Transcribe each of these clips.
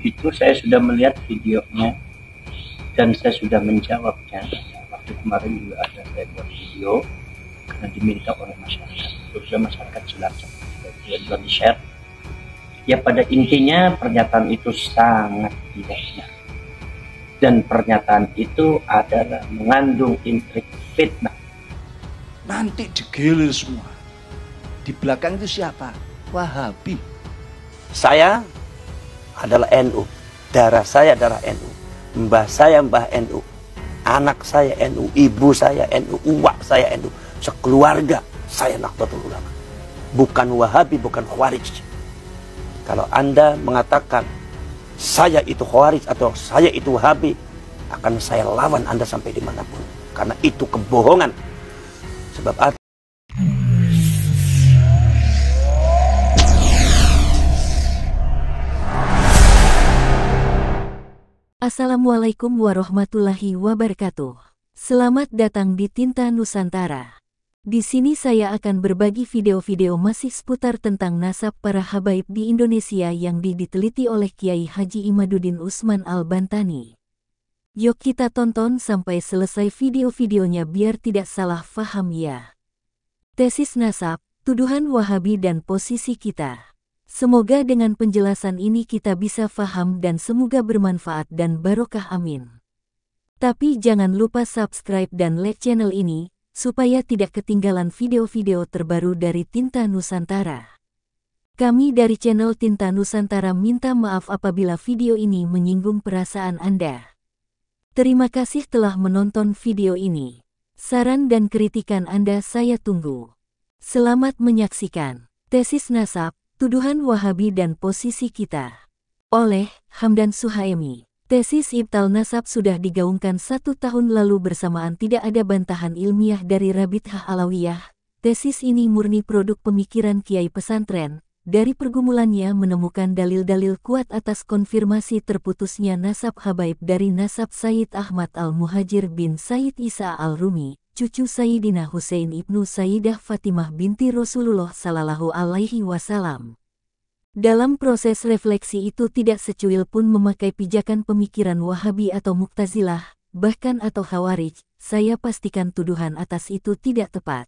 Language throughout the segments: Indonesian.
itu saya sudah melihat videonya dan saya sudah menjawabnya waktu kemarin juga ada saya buat video karena diminta oleh masyarakat khususnya masyarakat Cilacap dan di share ya pada intinya pernyataan itu sangat tidak benar dan pernyataan itu adalah mengandung intrik fitnah nanti digilir semua di belakang itu siapa Wahabi saya adalah NU. Darah saya darah NU. Mbah saya mbah NU. Anak saya NU, ibu saya NU, uak saya NU. Sekeluarga saya Nahdlatul Ulama. Bukan Wahabi, bukan Khawarij. Kalau Anda mengatakan saya itu Khawarij atau saya itu Wahabi, akan saya lawan Anda sampai dimanapun. Karena itu kebohongan. Sebab Assalamualaikum warahmatullahi wabarakatuh. Selamat datang di Tinta Nusantara. Di sini saya akan berbagi video-video masih seputar tentang nasab para habaib di Indonesia yang diteliti oleh Kiai Haji Imaduddin Usman Al-Bantani. Yuk kita tonton sampai selesai video-videonya biar tidak salah faham ya. Tesis nasab, tuduhan wahabi dan posisi kita. Semoga dengan penjelasan ini kita bisa faham dan semoga bermanfaat dan barokah amin. Tapi jangan lupa subscribe dan like channel ini, supaya tidak ketinggalan video-video terbaru dari Tinta Nusantara. Kami dari channel Tinta Nusantara minta maaf apabila video ini menyinggung perasaan Anda. Terima kasih telah menonton video ini. Saran dan kritikan Anda saya tunggu. Selamat menyaksikan. Tesis Nasab Tuduhan Wahabi dan Posisi Kita Oleh Hamdan Suhaimi Tesis Ibtal Nasab sudah digaungkan satu tahun lalu bersamaan tidak ada bantahan ilmiah dari Rabit Alawiyah. Tesis ini murni produk pemikiran Kiai Pesantren. Dari pergumulannya menemukan dalil-dalil kuat atas konfirmasi terputusnya nasab Habaib dari nasab Said Ahmad Al-Muhajir bin Said Isa Al-Rumi, cucu Sayyidina Hussein ibnu Sayyidah Fatimah binti Rasulullah Sallallahu Alaihi Wasallam. Dalam proses refleksi itu tidak secuil pun memakai pijakan pemikiran Wahabi atau Muktazilah, bahkan atau Khawarij, saya pastikan tuduhan atas itu tidak tepat.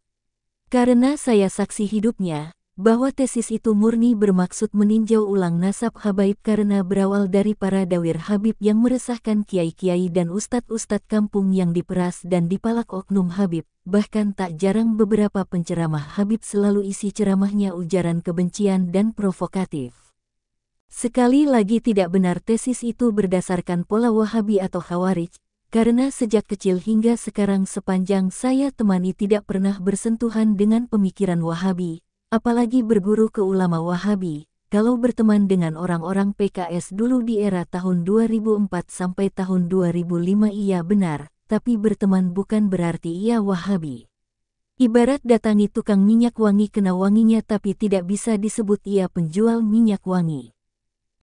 Karena saya saksi hidupnya, bahwa tesis itu murni bermaksud meninjau ulang nasab Habaib karena berawal dari para dawir Habib yang meresahkan kiai-kiai dan ustadz-ustadz kampung yang diperas dan dipalak oknum Habib. Bahkan tak jarang beberapa penceramah Habib selalu isi ceramahnya ujaran kebencian dan provokatif. Sekali lagi tidak benar tesis itu berdasarkan pola Wahabi atau Khawarij, karena sejak kecil hingga sekarang sepanjang saya temani tidak pernah bersentuhan dengan pemikiran Wahabi, Apalagi berguru ke ulama Wahabi, kalau berteman dengan orang-orang PKS dulu di era tahun 2004 sampai tahun 2005 ia benar, tapi berteman bukan berarti ia Wahabi. Ibarat datangi tukang minyak wangi kena wanginya tapi tidak bisa disebut ia penjual minyak wangi.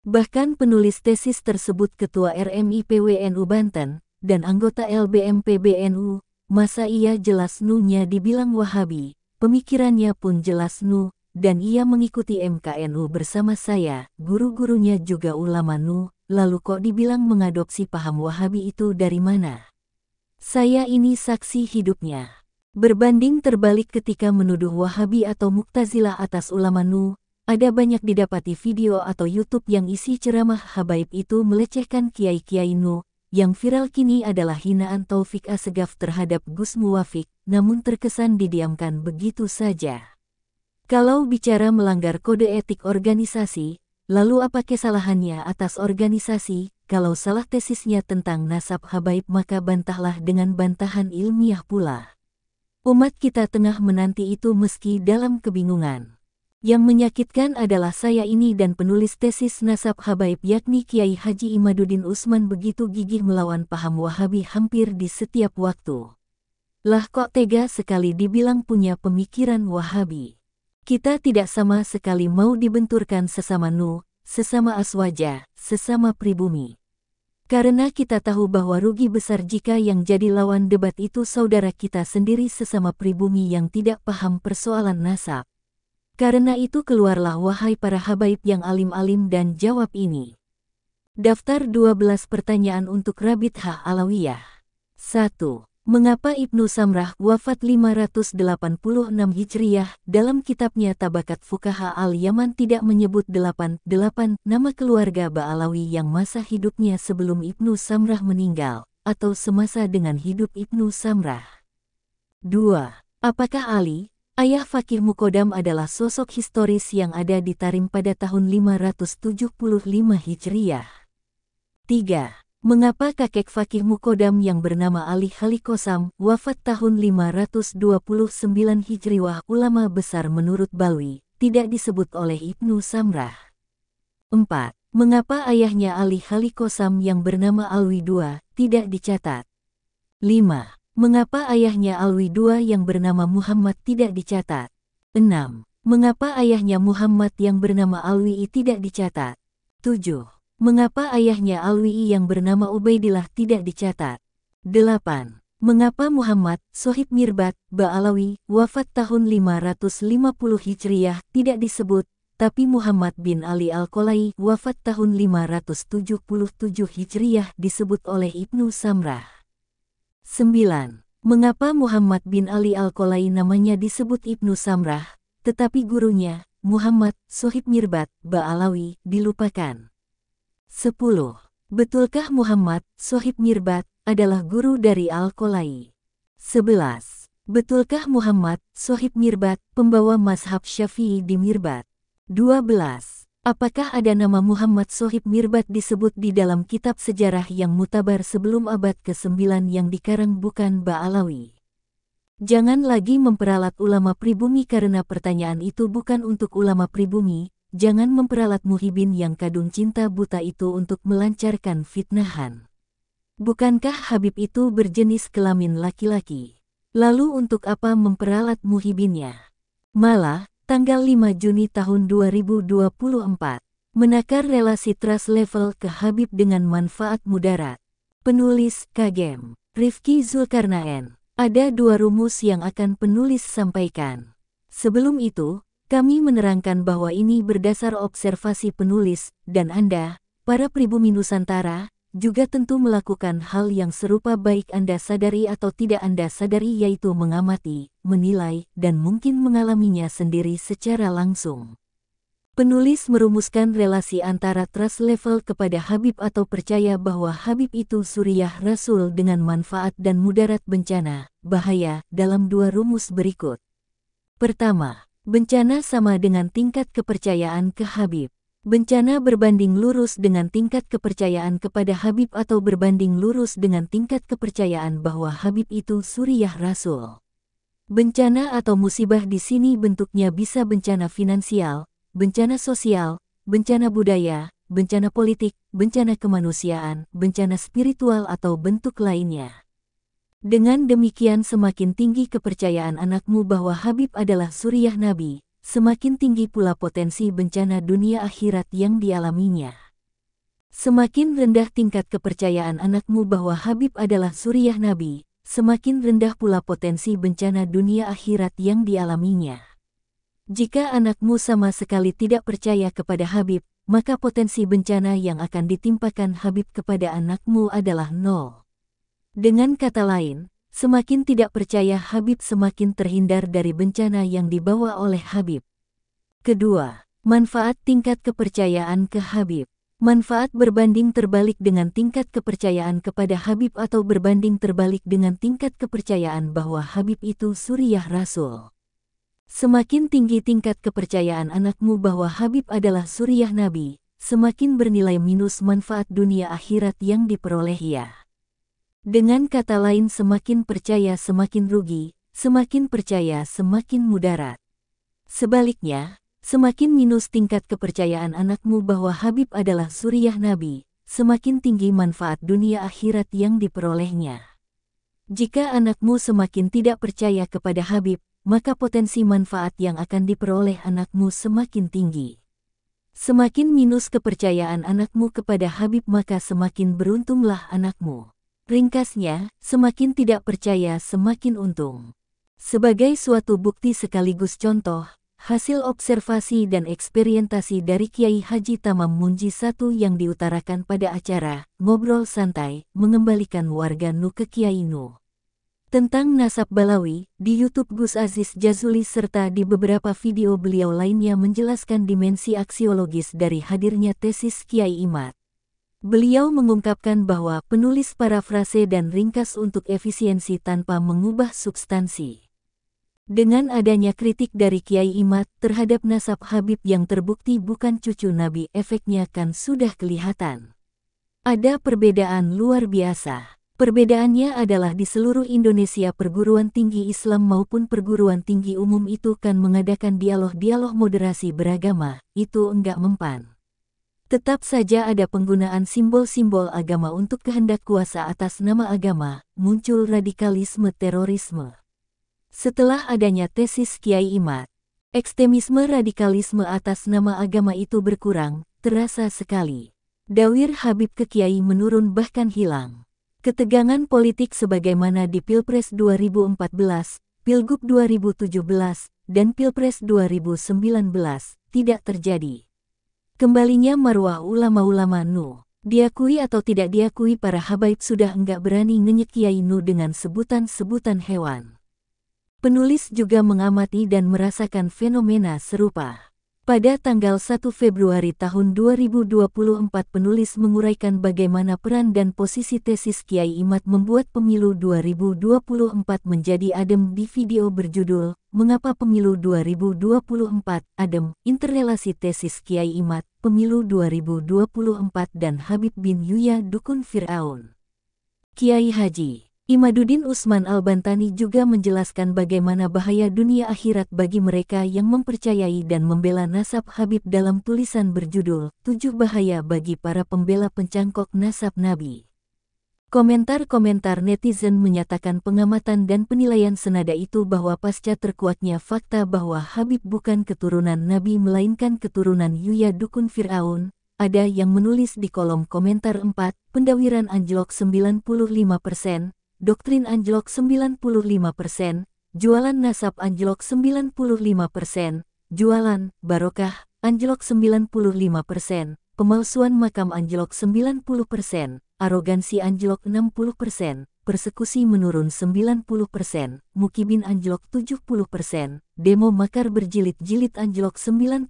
Bahkan penulis tesis tersebut Ketua RMI PWNU Banten dan anggota LBM PBNU, masa ia jelas nunya dibilang Wahabi, Pemikirannya pun jelas Nu, dan ia mengikuti MKNU bersama saya, guru-gurunya juga ulama Nu, lalu kok dibilang mengadopsi paham Wahabi itu dari mana? Saya ini saksi hidupnya. Berbanding terbalik ketika menuduh Wahabi atau Muktazilah atas ulama Nu, ada banyak didapati video atau YouTube yang isi ceramah Habaib itu melecehkan Kiai-Kiai Nu, yang viral kini adalah hinaan Taufik Asegaf terhadap Gus Muwafik, namun terkesan didiamkan begitu saja. Kalau bicara melanggar kode etik organisasi, lalu apa kesalahannya atas organisasi? Kalau salah tesisnya tentang nasab habaib maka bantahlah dengan bantahan ilmiah pula. Umat kita tengah menanti itu meski dalam kebingungan. Yang menyakitkan adalah saya ini dan penulis tesis nasab habaib yakni Kiai Haji Imaduddin Usman begitu gigih melawan paham wahabi hampir di setiap waktu. Lah kok tega sekali dibilang punya pemikiran Wahabi. Kita tidak sama sekali mau dibenturkan sesama Nu, sesama Aswaja, sesama pribumi. Karena kita tahu bahwa rugi besar jika yang jadi lawan debat itu saudara kita sendiri sesama pribumi yang tidak paham persoalan nasab. Karena itu keluarlah wahai para habaib yang alim-alim dan jawab ini. Daftar 12 pertanyaan untuk Rabithah Alawiyah. 1 mengapa Ibnu Samrah wafat 586 Hijriyah dalam kitabnya Tabakat Fukaha al-Yaman tidak menyebut 88 nama keluarga Ba'alawi yang masa hidupnya sebelum Ibnu Samrah meninggal, atau semasa dengan hidup Ibnu Samrah. 2. Apakah Ali, ayah Fakir Mukodam adalah sosok historis yang ada di Tarim pada tahun 575 Hijriyah? 3. Mengapa kakek Fakih Mukodam yang bernama Ali Halikosam wafat tahun 529 Hijriwah ulama besar menurut Balwi tidak disebut oleh Ibnu Samrah? 4. Mengapa ayahnya Ali Halikosam yang bernama Alwi II tidak dicatat? 5. Mengapa ayahnya Alwi II yang bernama Muhammad tidak dicatat? 6. Mengapa ayahnya Muhammad yang bernama Alwi tidak dicatat? 7. Mengapa ayahnya Alwi yang bernama Ubaidillah tidak dicatat? 8. Mengapa Muhammad Sohib Mirbat Ba'alawi wafat tahun 550 Hijriyah tidak disebut, tapi Muhammad bin Ali Al-Kolai wafat tahun 577 Hijriyah disebut oleh Ibnu Samrah? 9. Mengapa Muhammad bin Ali Al-Kolai namanya disebut Ibnu Samrah, tetapi gurunya, Muhammad Sohib Mirbat Ba'alawi, dilupakan? 10. Betulkah Muhammad, Sohib Mirbat, adalah guru dari Al-Kolai? 11. Betulkah Muhammad, Sohib Mirbat, pembawa mazhab Syafi'i di Mirbat? 12. Apakah ada nama Muhammad Sohib Mirbat disebut di dalam kitab sejarah yang mutabar sebelum abad ke-9 yang dikarang bukan Ba'alawi? Jangan lagi memperalat ulama pribumi karena pertanyaan itu bukan untuk ulama pribumi, Jangan memperalat muhibin yang kadung cinta buta itu untuk melancarkan fitnahan. Bukankah Habib itu berjenis kelamin laki-laki? Lalu untuk apa memperalat muhibinnya? Malah, tanggal 5 Juni tahun 2024, menakar relasi trust level ke Habib dengan manfaat mudarat. Penulis Kagem, Rifki Zulkarnain. ada dua rumus yang akan penulis sampaikan. Sebelum itu, kami menerangkan bahwa ini berdasar observasi penulis, dan Anda, para pribumi Nusantara, juga tentu melakukan hal yang serupa baik Anda sadari atau tidak Anda sadari yaitu mengamati, menilai, dan mungkin mengalaminya sendiri secara langsung. Penulis merumuskan relasi antara trust level kepada Habib atau percaya bahwa Habib itu suriah rasul dengan manfaat dan mudarat bencana, bahaya, dalam dua rumus berikut. Pertama, Bencana sama dengan tingkat kepercayaan ke Habib. Bencana berbanding lurus dengan tingkat kepercayaan kepada Habib atau berbanding lurus dengan tingkat kepercayaan bahwa Habib itu Suriah Rasul. Bencana atau musibah di sini bentuknya bisa bencana finansial, bencana sosial, bencana budaya, bencana politik, bencana kemanusiaan, bencana spiritual atau bentuk lainnya. Dengan demikian semakin tinggi kepercayaan anakmu bahwa Habib adalah suriah Nabi, semakin tinggi pula potensi bencana dunia akhirat yang dialaminya. Semakin rendah tingkat kepercayaan anakmu bahwa Habib adalah suriah Nabi, semakin rendah pula potensi bencana dunia akhirat yang dialaminya. Jika anakmu sama sekali tidak percaya kepada Habib, maka potensi bencana yang akan ditimpakan Habib kepada anakmu adalah nol. Dengan kata lain, semakin tidak percaya Habib semakin terhindar dari bencana yang dibawa oleh Habib. Kedua, manfaat tingkat kepercayaan ke Habib. Manfaat berbanding terbalik dengan tingkat kepercayaan kepada Habib atau berbanding terbalik dengan tingkat kepercayaan bahwa Habib itu suriah Rasul. Semakin tinggi tingkat kepercayaan anakmu bahwa Habib adalah suriah Nabi, semakin bernilai minus manfaat dunia akhirat yang diperoleh ya. Dengan kata lain semakin percaya semakin rugi, semakin percaya semakin mudarat. Sebaliknya, semakin minus tingkat kepercayaan anakmu bahwa Habib adalah suriah Nabi, semakin tinggi manfaat dunia akhirat yang diperolehnya. Jika anakmu semakin tidak percaya kepada Habib, maka potensi manfaat yang akan diperoleh anakmu semakin tinggi. Semakin minus kepercayaan anakmu kepada Habib maka semakin beruntunglah anakmu. Ringkasnya, semakin tidak percaya semakin untung. Sebagai suatu bukti sekaligus contoh, hasil observasi dan eksperimentasi dari Kiai Haji Tamam Munji satu yang diutarakan pada acara Ngobrol Santai mengembalikan warga Nu ke Kiai Nu. Tentang nasab Balawi, di Youtube Gus Aziz Jazuli serta di beberapa video beliau lainnya menjelaskan dimensi aksiologis dari hadirnya tesis Kiai Imat. Beliau mengungkapkan bahwa penulis parafrase dan ringkas untuk efisiensi tanpa mengubah substansi. Dengan adanya kritik dari Kiai Imat terhadap nasab Habib yang terbukti bukan cucu Nabi efeknya kan sudah kelihatan. Ada perbedaan luar biasa. Perbedaannya adalah di seluruh Indonesia perguruan tinggi Islam maupun perguruan tinggi umum itu kan mengadakan dialog-dialog moderasi beragama, itu enggak mempan. Tetap saja ada penggunaan simbol-simbol agama untuk kehendak kuasa atas nama agama, muncul radikalisme terorisme. Setelah adanya tesis Kiai Imat, ekstremisme radikalisme atas nama agama itu berkurang, terasa sekali. Dawir Habib ke Kiai menurun bahkan hilang. Ketegangan politik sebagaimana di Pilpres 2014, Pilgub 2017, dan Pilpres 2019 tidak terjadi. Kembalinya marwah ulama-ulama Nu, diakui atau tidak diakui para habaib sudah enggak berani ngenyek Kiai Nu dengan sebutan-sebutan hewan. Penulis juga mengamati dan merasakan fenomena serupa. Pada tanggal 1 Februari tahun 2024 penulis menguraikan bagaimana peran dan posisi tesis Kiai Imat membuat pemilu 2024 menjadi adem di video berjudul Mengapa Pemilu 2024 Adem, Interrelasi Tesis Kiai Imat, Pemilu 2024 dan Habib bin Yuya Dukun Fir'aun. Kiai Haji Imaduddin Usman Al-Bantani juga menjelaskan bagaimana bahaya dunia akhirat bagi mereka yang mempercayai dan membela nasab Habib dalam tulisan berjudul Tujuh Bahaya bagi para pembela pencangkok nasab Nabi. Komentar-komentar netizen menyatakan pengamatan dan penilaian senada itu bahwa pasca terkuatnya fakta bahwa Habib bukan keturunan Nabi melainkan keturunan Yuya Dukun Fir'aun, ada yang menulis di kolom komentar 4, pendawiran anjlok 95%, doktrin anjlok 95%, jualan nasab anjlok 95%, jualan barokah anjlok 95%, pemalsuan makam anjlok 90%, arogansi anjlok 60%, persekusi menurun 90%, mukibin anjlok 70%, demo makar berjilid-jilid anjlok 95%,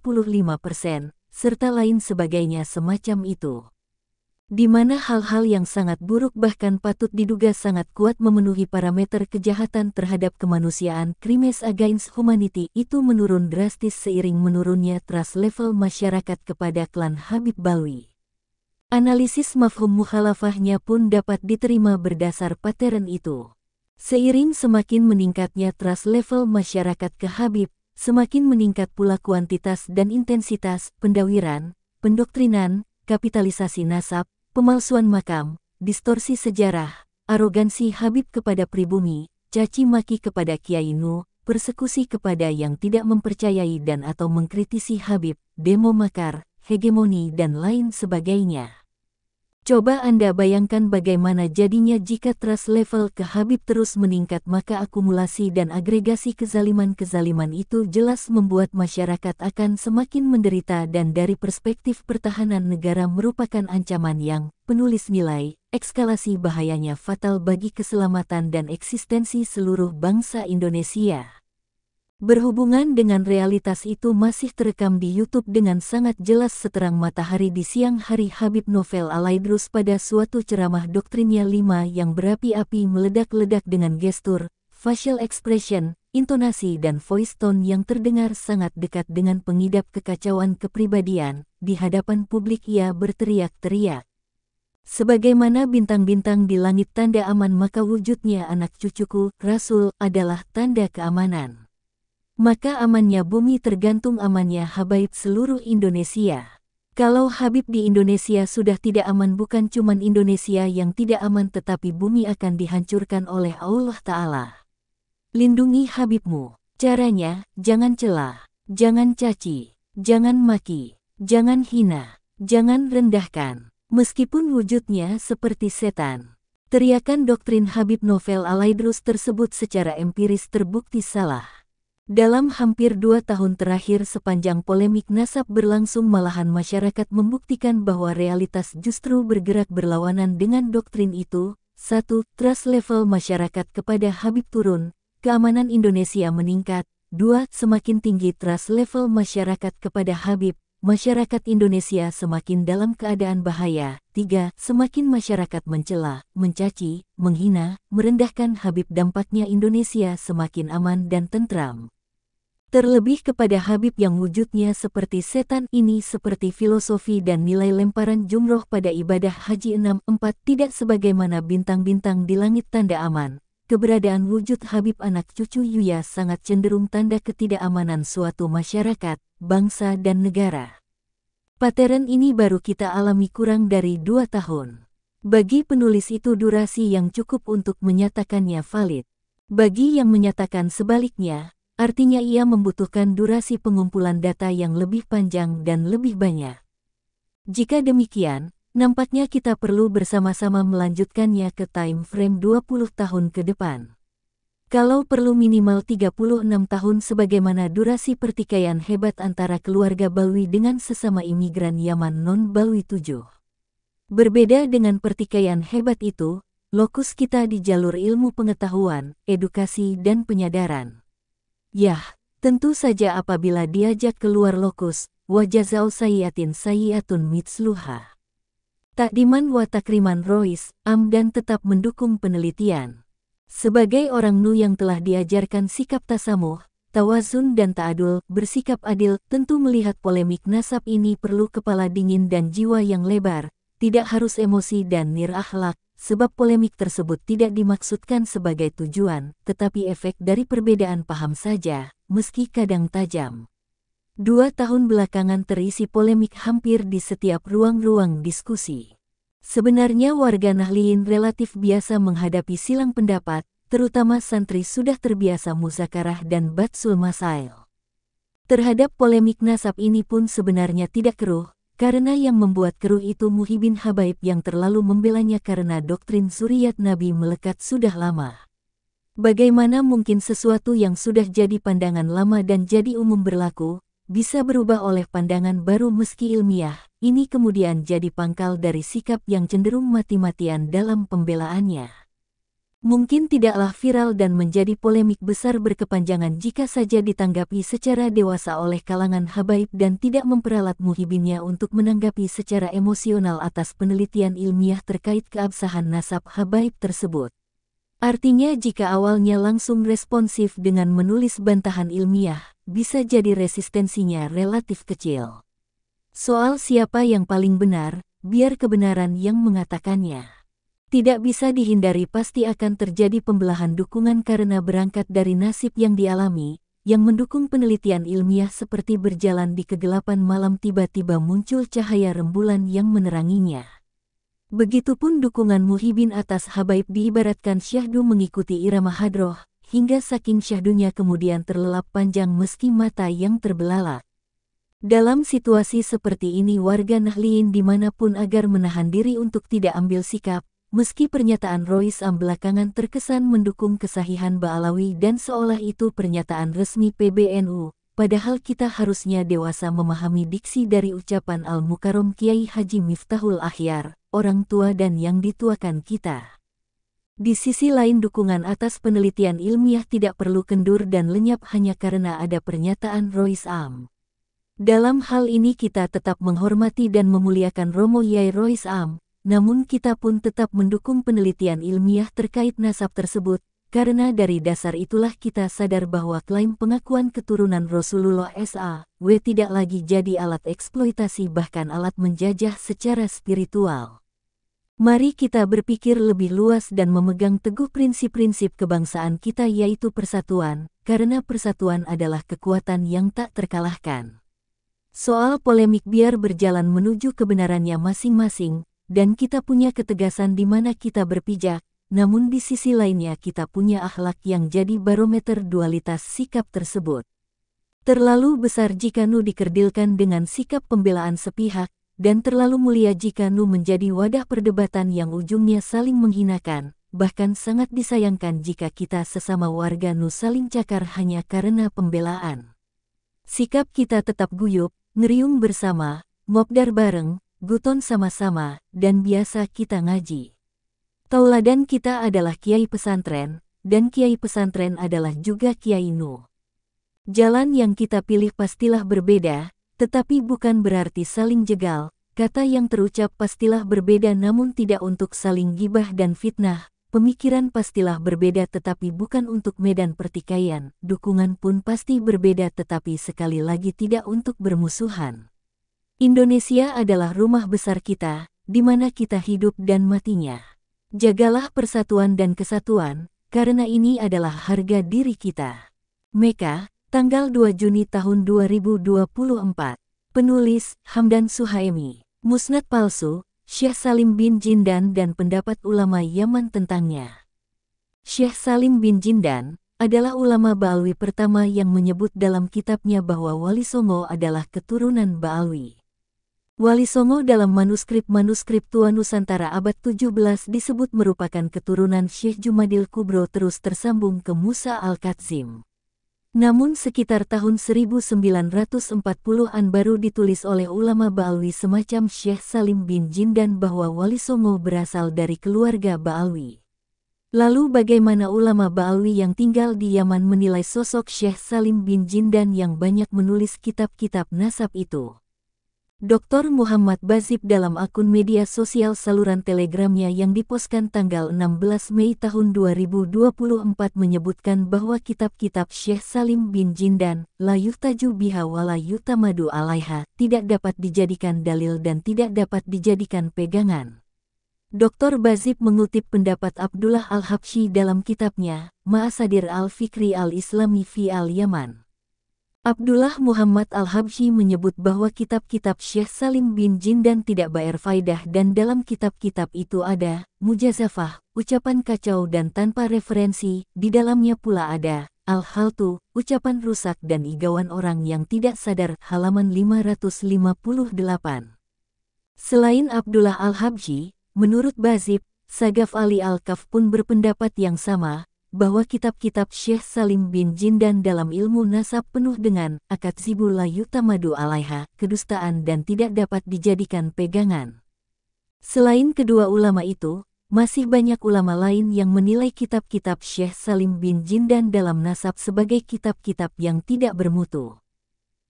serta lain sebagainya semacam itu di mana hal-hal yang sangat buruk bahkan patut diduga sangat kuat memenuhi parameter kejahatan terhadap kemanusiaan crimes against humanity itu menurun drastis seiring menurunnya trust level masyarakat kepada klan Habib Balwi. Analisis mafhum mukhalafahnya pun dapat diterima berdasar pattern itu. Seiring semakin meningkatnya trust level masyarakat ke Habib, semakin meningkat pula kuantitas dan intensitas pendawiran, pendoktrinan, kapitalisasi nasab, pemalsuan makam, distorsi sejarah, arogansi Habib kepada pribumi, caci maki kepada Kiai Nu, persekusi kepada yang tidak mempercayai dan atau mengkritisi Habib, demo makar, hegemoni dan lain sebagainya. Coba Anda bayangkan bagaimana jadinya jika trust level ke Habib terus meningkat maka akumulasi dan agregasi kezaliman-kezaliman itu jelas membuat masyarakat akan semakin menderita dan dari perspektif pertahanan negara merupakan ancaman yang, penulis nilai, ekskalasi bahayanya fatal bagi keselamatan dan eksistensi seluruh bangsa Indonesia. Berhubungan dengan realitas itu masih terekam di YouTube dengan sangat jelas seterang matahari di siang hari Habib Novel Alaidrus pada suatu ceramah doktrinnya lima yang berapi-api meledak-ledak dengan gestur, facial expression, intonasi dan voice tone yang terdengar sangat dekat dengan pengidap kekacauan kepribadian, di hadapan publik ia berteriak-teriak. Sebagaimana bintang-bintang di langit tanda aman maka wujudnya anak cucuku, Rasul, adalah tanda keamanan maka amannya bumi tergantung amannya habaib seluruh Indonesia. Kalau Habib di Indonesia sudah tidak aman bukan cuma Indonesia yang tidak aman tetapi bumi akan dihancurkan oleh Allah Ta'ala. Lindungi Habibmu. Caranya, jangan celah, jangan caci, jangan maki, jangan hina, jangan rendahkan. Meskipun wujudnya seperti setan. Teriakan doktrin Habib Novel Alaidrus tersebut secara empiris terbukti salah. Dalam hampir dua tahun terakhir sepanjang polemik nasab berlangsung malahan masyarakat membuktikan bahwa realitas justru bergerak berlawanan dengan doktrin itu. Satu, Trust level masyarakat kepada Habib turun, keamanan Indonesia meningkat. Dua, Semakin tinggi trust level masyarakat kepada Habib, masyarakat Indonesia semakin dalam keadaan bahaya. Tiga, Semakin masyarakat mencela, mencaci, menghina, merendahkan Habib dampaknya Indonesia semakin aman dan tentram terlebih kepada Habib yang wujudnya seperti setan ini seperti filosofi dan nilai lemparan jumroh pada ibadah haji 64 tidak sebagaimana bintang-bintang di langit tanda aman. Keberadaan wujud Habib anak cucu Yuya sangat cenderung tanda ketidakamanan suatu masyarakat, bangsa dan negara. Pateran ini baru kita alami kurang dari dua tahun. Bagi penulis itu durasi yang cukup untuk menyatakannya valid. Bagi yang menyatakan sebaliknya, Artinya ia membutuhkan durasi pengumpulan data yang lebih panjang dan lebih banyak. Jika demikian, nampaknya kita perlu bersama-sama melanjutkannya ke time frame 20 tahun ke depan. Kalau perlu minimal 36 tahun sebagaimana durasi pertikaian hebat antara keluarga Balwi dengan sesama imigran Yaman non-Balwi 7. Berbeda dengan pertikaian hebat itu, lokus kita di jalur ilmu pengetahuan, edukasi dan penyadaran. Yah, tentu saja apabila diajak keluar lokus, wajah Zau sayyatin sayyatun mitsluha. tak wa takriman Am dan tetap mendukung penelitian. Sebagai orang Nu yang telah diajarkan sikap tasamuh, tawazun dan ta'adul, bersikap adil, tentu melihat polemik nasab ini perlu kepala dingin dan jiwa yang lebar, tidak harus emosi dan nir sebab polemik tersebut tidak dimaksudkan sebagai tujuan, tetapi efek dari perbedaan paham saja, meski kadang tajam. Dua tahun belakangan terisi polemik hampir di setiap ruang-ruang diskusi. Sebenarnya warga nahliin relatif biasa menghadapi silang pendapat, terutama santri sudah terbiasa muzakarah dan batsul masail. Terhadap polemik nasab ini pun sebenarnya tidak keruh, karena yang membuat keruh itu Muhibin Habaib yang terlalu membelanya karena doktrin suriat Nabi melekat sudah lama. Bagaimana mungkin sesuatu yang sudah jadi pandangan lama dan jadi umum berlaku, bisa berubah oleh pandangan baru meski ilmiah, ini kemudian jadi pangkal dari sikap yang cenderung mati-matian dalam pembelaannya mungkin tidaklah viral dan menjadi polemik besar berkepanjangan jika saja ditanggapi secara dewasa oleh kalangan habaib dan tidak memperalat muhibinnya untuk menanggapi secara emosional atas penelitian ilmiah terkait keabsahan nasab habaib tersebut. Artinya jika awalnya langsung responsif dengan menulis bantahan ilmiah, bisa jadi resistensinya relatif kecil. Soal siapa yang paling benar, biar kebenaran yang mengatakannya. Tidak bisa dihindari pasti akan terjadi pembelahan dukungan karena berangkat dari nasib yang dialami, yang mendukung penelitian ilmiah seperti berjalan di kegelapan malam tiba-tiba muncul cahaya rembulan yang meneranginya. Begitupun dukungan Muhibin atas Habaib diibaratkan syahdu mengikuti irama hadroh, hingga saking syahdunya kemudian terlelap panjang meski mata yang terbelalak. Dalam situasi seperti ini warga Nahliin dimanapun agar menahan diri untuk tidak ambil sikap, meski pernyataan Rois Am belakangan terkesan mendukung kesahihan Ba'alawi dan seolah itu pernyataan resmi PBNU, padahal kita harusnya dewasa memahami diksi dari ucapan al Mukarom, Kiai Haji Miftahul Ahyar, orang tua dan yang dituakan kita. Di sisi lain dukungan atas penelitian ilmiah tidak perlu kendur dan lenyap hanya karena ada pernyataan Rois Am. Dalam hal ini kita tetap menghormati dan memuliakan Romo Yai Rois Am, namun kita pun tetap mendukung penelitian ilmiah terkait nasab tersebut, karena dari dasar itulah kita sadar bahwa klaim pengakuan keturunan Rasulullah SAW tidak lagi jadi alat eksploitasi bahkan alat menjajah secara spiritual. Mari kita berpikir lebih luas dan memegang teguh prinsip-prinsip kebangsaan kita yaitu persatuan, karena persatuan adalah kekuatan yang tak terkalahkan. Soal polemik biar berjalan menuju kebenarannya masing-masing, dan kita punya ketegasan di mana kita berpijak, namun di sisi lainnya kita punya akhlak yang jadi barometer dualitas sikap tersebut. Terlalu besar jika Nu dikerdilkan dengan sikap pembelaan sepihak, dan terlalu mulia jika Nu menjadi wadah perdebatan yang ujungnya saling menghinakan, bahkan sangat disayangkan jika kita sesama warga Nu saling cakar hanya karena pembelaan. Sikap kita tetap guyup, ngeriung bersama, mokdar bareng, Guton sama-sama, dan biasa kita ngaji. Tauladan kita adalah Kiai Pesantren, dan Kiai Pesantren adalah juga Kiai Nu. Jalan yang kita pilih pastilah berbeda, tetapi bukan berarti saling jegal, kata yang terucap pastilah berbeda namun tidak untuk saling gibah dan fitnah, pemikiran pastilah berbeda tetapi bukan untuk medan pertikaian, dukungan pun pasti berbeda tetapi sekali lagi tidak untuk bermusuhan. Indonesia adalah rumah besar kita, di mana kita hidup dan matinya. Jagalah persatuan dan kesatuan, karena ini adalah harga diri kita. Mekah, tanggal 2 Juni tahun 2024. Penulis Hamdan Suhaimi. Musnad palsu, Syekh Salim bin Jindan dan pendapat ulama Yaman tentangnya. Syekh Salim bin Jindan adalah ulama Baalwi pertama yang menyebut dalam kitabnya bahwa Wali Songo adalah keturunan Baalwi. Wali Songo dalam manuskrip-manuskrip Tuan Nusantara abad 17 disebut merupakan keturunan Syekh Jumadil Kubro terus tersambung ke Musa al katsim Namun sekitar tahun 1940-an baru ditulis oleh ulama Ba'alwi semacam Syekh Salim bin Jindan bahwa Wali Songo berasal dari keluarga Ba'alwi. Lalu bagaimana ulama Ba'alwi yang tinggal di Yaman menilai sosok Syekh Salim bin Jindan yang banyak menulis kitab-kitab nasab itu? Dr. Muhammad Bazib dalam akun media sosial saluran telegramnya yang diposkan tanggal 16 Mei tahun 2024 menyebutkan bahwa kitab-kitab Syekh Salim bin Jindan, La Yuhtaju Biha wa La Alaiha, tidak dapat dijadikan dalil dan tidak dapat dijadikan pegangan. Dr. Bazib mengutip pendapat Abdullah al habshi dalam kitabnya, Ma'asadir Al-Fikri Al-Islami Fi Al-Yaman. Abdullah Muhammad Al-Habshi menyebut bahwa kitab-kitab Syekh Salim bin Jindan tidak bayar faidah dan dalam kitab-kitab itu ada mujazafah, ucapan kacau dan tanpa referensi, di dalamnya pula ada al-haltu, ucapan rusak dan igawan orang yang tidak sadar, halaman 558. Selain Abdullah Al-Habshi, menurut Bazib, Sagaf Ali Al-Kaf pun berpendapat yang sama, bahwa kitab-kitab Syekh Salim bin Jin dan dalam ilmu nasab penuh dengan akad zibula yutamadu alaiha, kedustaan dan tidak dapat dijadikan pegangan. Selain kedua ulama itu, masih banyak ulama lain yang menilai kitab-kitab Syekh Salim bin Jin dan dalam nasab sebagai kitab-kitab yang tidak bermutu.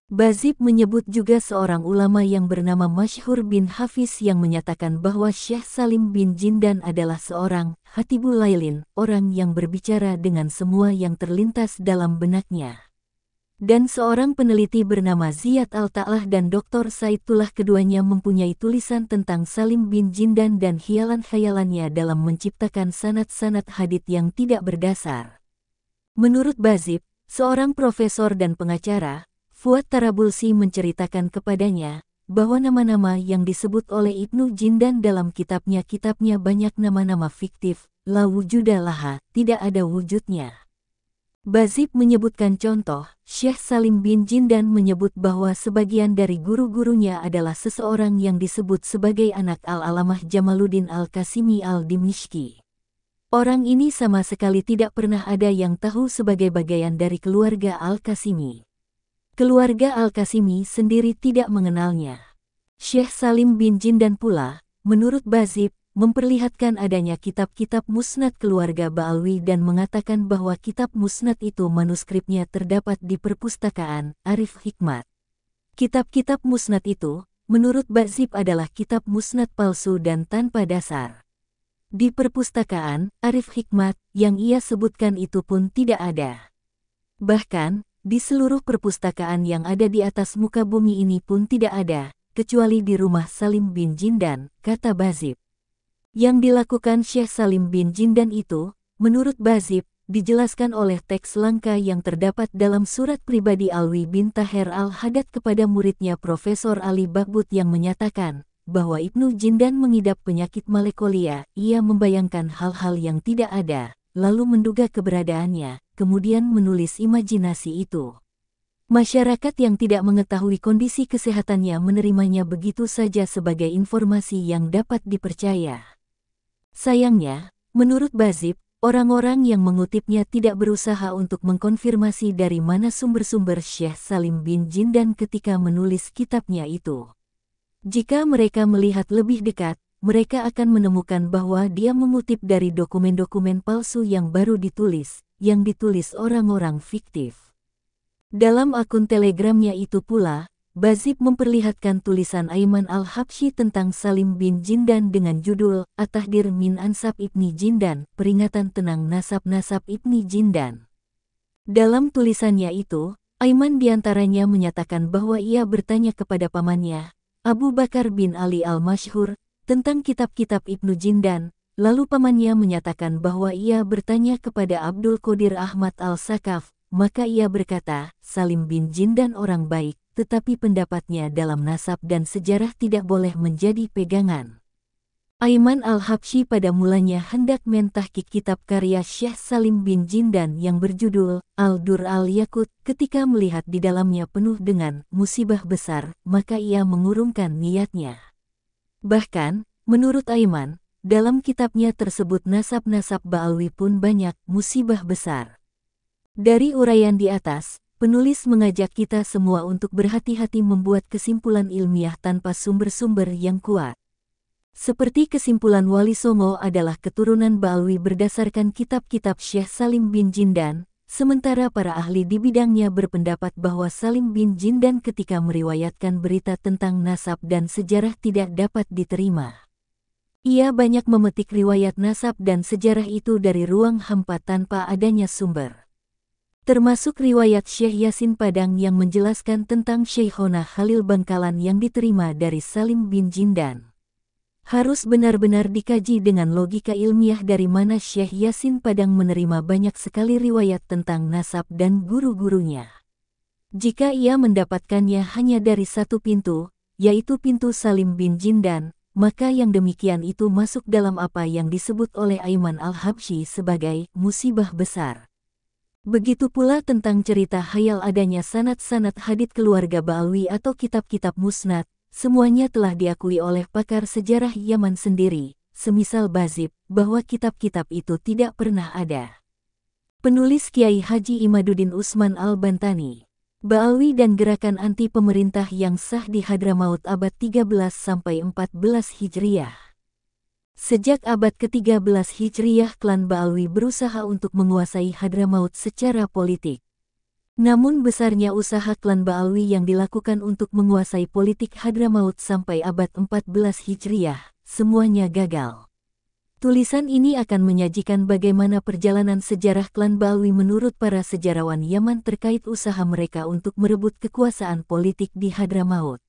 Bazib menyebut juga seorang ulama yang bernama Mashhur bin Hafiz yang menyatakan bahwa Syekh Salim bin Jindan adalah seorang hatibul lailin, orang yang berbicara dengan semua yang terlintas dalam benaknya. Dan seorang peneliti bernama Ziyad Al-Ta'lah dan Dr. Saidullah keduanya mempunyai tulisan tentang Salim bin Jindan dan hialan khayalannya dalam menciptakan sanat-sanat hadit yang tidak berdasar. Menurut Bazib, seorang profesor dan pengacara, Fuad Tarabulsi menceritakan kepadanya bahwa nama-nama yang disebut oleh Ibnu Jindan dalam kitabnya-kitabnya banyak nama-nama fiktif, la wujudalaha, tidak ada wujudnya. Bazib menyebutkan contoh, Syekh Salim bin Jindan menyebut bahwa sebagian dari guru-gurunya adalah seseorang yang disebut sebagai anak Al-Alamah Jamaluddin Al-Kasimi Al-Dimishki. Orang ini sama sekali tidak pernah ada yang tahu sebagai bagian dari keluarga Al-Kasimi. Keluarga Al-Kasimi sendiri tidak mengenalnya. Syekh Salim bin Jin dan pula, menurut Bazib, memperlihatkan adanya kitab-kitab musnad keluarga Ba'alwi dan mengatakan bahwa kitab musnad itu manuskripnya terdapat di perpustakaan Arif Hikmat. Kitab-kitab musnad itu, menurut Bazib adalah kitab musnad palsu dan tanpa dasar. Di perpustakaan, Arif Hikmat yang ia sebutkan itu pun tidak ada. Bahkan, di seluruh perpustakaan yang ada di atas muka bumi ini pun tidak ada, kecuali di rumah Salim bin Jindan, kata Bazib. Yang dilakukan Syekh Salim bin Jindan itu, menurut Bazib, dijelaskan oleh teks langka yang terdapat dalam surat pribadi Alwi bin Taher al-Hadad kepada muridnya Profesor Ali Bakbut yang menyatakan, bahwa Ibnu Jindan mengidap penyakit malekolia, ia membayangkan hal-hal yang tidak ada, lalu menduga keberadaannya, kemudian menulis imajinasi itu. Masyarakat yang tidak mengetahui kondisi kesehatannya menerimanya begitu saja sebagai informasi yang dapat dipercaya. Sayangnya, menurut Bazib, orang-orang yang mengutipnya tidak berusaha untuk mengkonfirmasi dari mana sumber-sumber Syekh Salim bin Jin dan ketika menulis kitabnya itu. Jika mereka melihat lebih dekat, mereka akan menemukan bahwa dia mengutip dari dokumen-dokumen palsu yang baru ditulis, yang ditulis orang-orang fiktif. Dalam akun telegramnya itu pula, Bazib memperlihatkan tulisan Aiman al habshi tentang Salim bin Jindan dengan judul Atahdir min Ansab Ibni Jindan, Peringatan Tenang Nasab-Nasab Ibni Jindan. Dalam tulisannya itu, Aiman diantaranya menyatakan bahwa ia bertanya kepada pamannya, Abu Bakar bin Ali al-Mashhur, tentang kitab-kitab Ibnu Jindan, lalu pamannya menyatakan bahwa ia bertanya kepada Abdul Qadir Ahmad Al-Sakaf, maka ia berkata, Salim bin Jindan orang baik, tetapi pendapatnya dalam nasab dan sejarah tidak boleh menjadi pegangan. Aiman al habshi pada mulanya hendak mentahkik kitab karya Syekh Salim bin Jindan yang berjudul Al-Dur Al-Yakut ketika melihat di dalamnya penuh dengan musibah besar, maka ia mengurungkan niatnya. Bahkan, menurut Aiman, dalam kitabnya tersebut nasab-nasab Ba'alwi pun banyak musibah besar. Dari uraian di atas, penulis mengajak kita semua untuk berhati-hati membuat kesimpulan ilmiah tanpa sumber-sumber yang kuat. Seperti kesimpulan Wali Songo adalah keturunan Ba'alwi berdasarkan kitab-kitab Syekh Salim bin Jindan, Sementara para ahli di bidangnya berpendapat bahwa Salim bin Jindan ketika meriwayatkan berita tentang nasab dan sejarah tidak dapat diterima. Ia banyak memetik riwayat nasab dan sejarah itu dari ruang hampa tanpa adanya sumber. Termasuk riwayat Syekh Yasin Padang yang menjelaskan tentang Syekhona Khalil Bangkalan yang diterima dari Salim bin Jindan harus benar-benar dikaji dengan logika ilmiah dari mana Syekh Yasin Padang menerima banyak sekali riwayat tentang nasab dan guru-gurunya. Jika ia mendapatkannya hanya dari satu pintu, yaitu pintu Salim bin Jindan, maka yang demikian itu masuk dalam apa yang disebut oleh Aiman al habshi sebagai musibah besar. Begitu pula tentang cerita hayal adanya sanat-sanat hadit keluarga Ba'alwi atau kitab-kitab musnad, semuanya telah diakui oleh pakar sejarah Yaman sendiri, semisal Bazib, bahwa kitab-kitab itu tidak pernah ada. Penulis Kiai Haji Imaduddin Usman Al-Bantani, Ba'awi dan gerakan anti pemerintah yang sah di Hadramaut abad 13 14 Hijriah. Sejak abad ke-13 Hijriah klan Ba'awi berusaha untuk menguasai Hadramaut secara politik. Namun besarnya usaha klan Ba'alwi yang dilakukan untuk menguasai politik Hadramaut sampai abad 14 Hijriah, semuanya gagal. Tulisan ini akan menyajikan bagaimana perjalanan sejarah klan Ba'alwi menurut para sejarawan Yaman terkait usaha mereka untuk merebut kekuasaan politik di Hadramaut.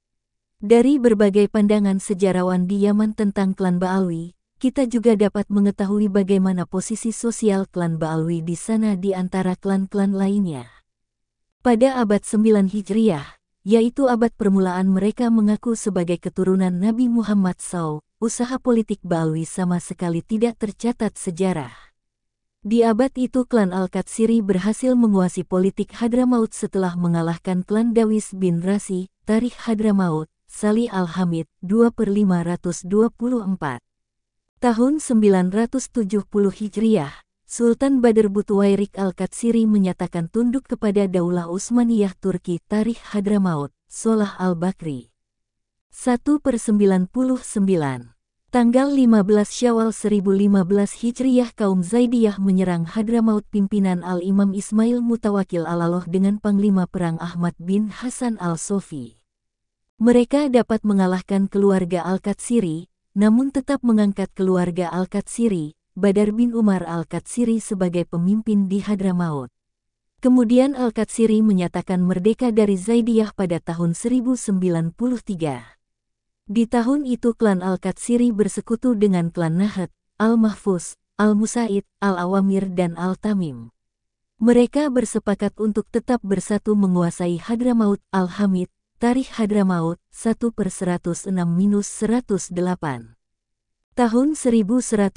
Dari berbagai pandangan sejarawan di Yaman tentang klan Ba'alwi, kita juga dapat mengetahui bagaimana posisi sosial klan Ba'alwi di sana di antara klan-klan lainnya. Pada abad 9 Hijriah, yaitu abad permulaan mereka mengaku sebagai keturunan Nabi Muhammad SAW, usaha politik Balwi sama sekali tidak tercatat sejarah. Di abad itu klan Al-Katsiri berhasil menguasai politik Hadramaut setelah mengalahkan klan Dawis bin Rasi, Tarikh Hadramaut, Salih Al-Hamid, 2 per 524. Tahun 970 Hijriah, Sultan Badr Butuairik Al-Katsiri menyatakan tunduk kepada Daulah Utsmaniyah Turki Tarikh Hadramaut, Solah Al-Bakri. 1 per 99. Tanggal 15 Syawal 1015 Hijriyah kaum Zaidiyah menyerang Hadramaut pimpinan Al-Imam Ismail Mutawakil Al Allah dengan Panglima Perang Ahmad bin Hasan Al-Sofi. Mereka dapat mengalahkan keluarga Al-Katsiri, namun tetap mengangkat keluarga Al-Katsiri, Badar bin Umar Al-Katsiri sebagai pemimpin di Hadramaut. Kemudian Al-Katsiri menyatakan merdeka dari Zaidiyah pada tahun 1093. Di tahun itu klan Al-Katsiri bersekutu dengan klan Nahat, Al-Mahfuz, Al-Musaid, Al-Awamir dan Al-Tamim. Mereka bersepakat untuk tetap bersatu menguasai Hadramaut Al-Hamid, Tarikh Hadramaut 1 per 106-108. Tahun 1107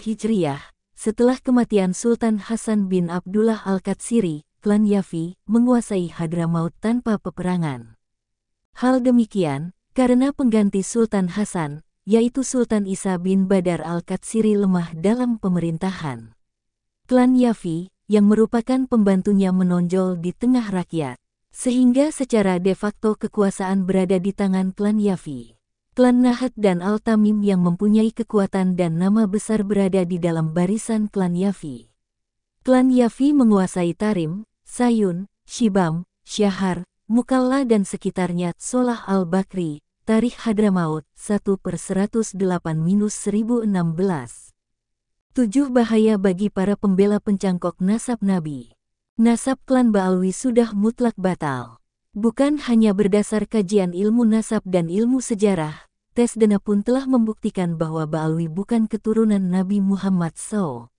Hijriah, setelah kematian Sultan Hasan bin Abdullah Al-Katsiri, klan Yafi menguasai Hadramaut tanpa peperangan. Hal demikian, karena pengganti Sultan Hasan, yaitu Sultan Isa bin Badar Al-Katsiri lemah dalam pemerintahan. Klan Yafi, yang merupakan pembantunya menonjol di tengah rakyat, sehingga secara de facto kekuasaan berada di tangan klan Yafi. Klan Nahat dan Al-Tamim yang mempunyai kekuatan dan nama besar berada di dalam barisan klan Yafi. Klan Yafi menguasai Tarim, Sayun, Shibam, Syahar, Mukalla dan sekitarnya Solah Al-Bakri, Tarikh Hadramaut 1 per 108-1016. Tujuh bahaya bagi para pembela pencangkok nasab Nabi. Nasab klan Baalwi sudah mutlak batal. Bukan hanya berdasar kajian ilmu nasab dan ilmu sejarah, tes dana pun telah membuktikan bahwa Ba'alwi bukan keturunan Nabi Muhammad SAW.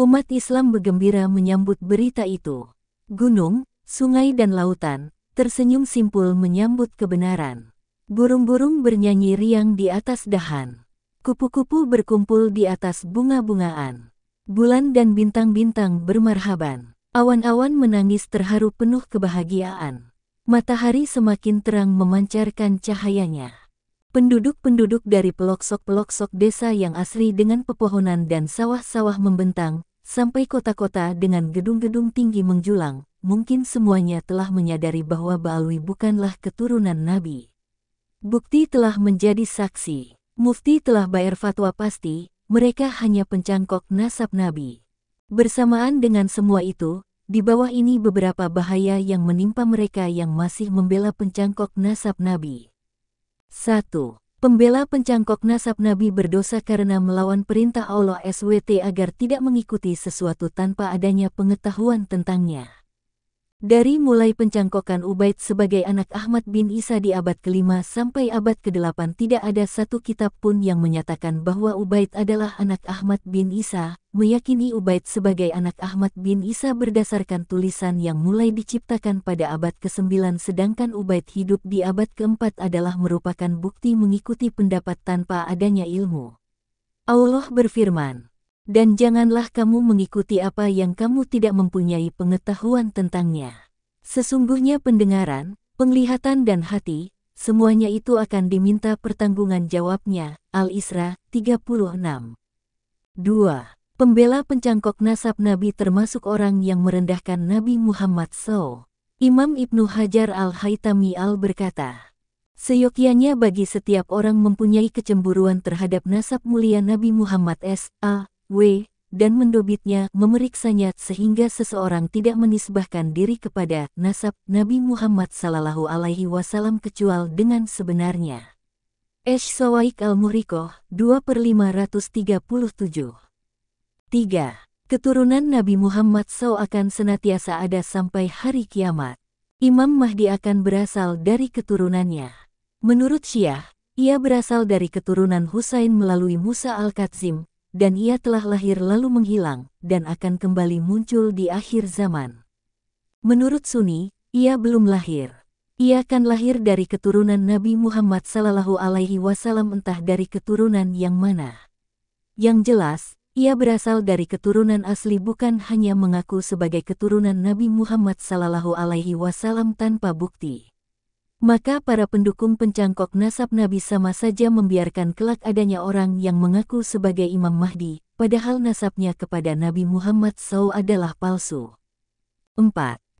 Umat Islam bergembira menyambut berita itu. Gunung, sungai dan lautan, tersenyum simpul menyambut kebenaran. Burung-burung bernyanyi riang di atas dahan. Kupu-kupu berkumpul di atas bunga-bungaan. Bulan dan bintang-bintang bermarhaban. Awan-awan menangis terharu penuh kebahagiaan. Matahari semakin terang memancarkan cahayanya. Penduduk-penduduk dari pelosok-pelosok desa yang asri dengan pepohonan dan sawah-sawah membentang, sampai kota-kota dengan gedung-gedung tinggi menjulang, mungkin semuanya telah menyadari bahwa Baalwi bukanlah keturunan Nabi. Bukti telah menjadi saksi, mufti telah bayar fatwa pasti, mereka hanya pencangkok nasab Nabi. Bersamaan dengan semua itu, di bawah ini beberapa bahaya yang menimpa mereka yang masih membela pencangkok nasab Nabi. 1. Pembela pencangkok nasab Nabi berdosa karena melawan perintah Allah SWT agar tidak mengikuti sesuatu tanpa adanya pengetahuan tentangnya. Dari mulai pencangkokan Ubaid sebagai anak Ahmad bin Isa di abad ke-5 sampai abad ke-8 tidak ada satu kitab pun yang menyatakan bahwa Ubaid adalah anak Ahmad bin Isa. Meyakini Ubaid sebagai anak Ahmad bin Isa berdasarkan tulisan yang mulai diciptakan pada abad ke-9 sedangkan Ubaid hidup di abad ke-4 adalah merupakan bukti mengikuti pendapat tanpa adanya ilmu. Allah berfirman, dan janganlah kamu mengikuti apa yang kamu tidak mempunyai pengetahuan tentangnya. Sesungguhnya pendengaran, penglihatan dan hati, semuanya itu akan diminta pertanggungan jawabnya. Al-Isra 36 2. Pembela pencangkok nasab Nabi termasuk orang yang merendahkan Nabi Muhammad SAW. Imam Ibnu Hajar Al-Haitami Al berkata, Seyokianya bagi setiap orang mempunyai kecemburuan terhadap nasab mulia Nabi Muhammad S.A. W, dan mendobitnya, memeriksanya sehingga seseorang tidak menisbahkan diri kepada nasab Nabi Muhammad Sallallahu Alaihi Wasallam kecuali dengan sebenarnya. Esh Sawaik Al-Murikoh, 2 per 537. 3. Keturunan Nabi Muhammad SAW akan senantiasa ada sampai hari kiamat. Imam Mahdi akan berasal dari keturunannya. Menurut Syiah, ia berasal dari keturunan Husain melalui Musa Al-Kazim, dan ia telah lahir lalu menghilang dan akan kembali muncul di akhir zaman. Menurut Sunni, ia belum lahir. Ia akan lahir dari keturunan Nabi Muhammad Sallallahu Alaihi Wasallam entah dari keturunan yang mana. Yang jelas, ia berasal dari keturunan asli bukan hanya mengaku sebagai keturunan Nabi Muhammad Sallallahu Alaihi Wasallam tanpa bukti maka para pendukung pencangkok nasab Nabi sama saja membiarkan kelak adanya orang yang mengaku sebagai Imam Mahdi, padahal nasabnya kepada Nabi Muhammad SAW adalah palsu. 4.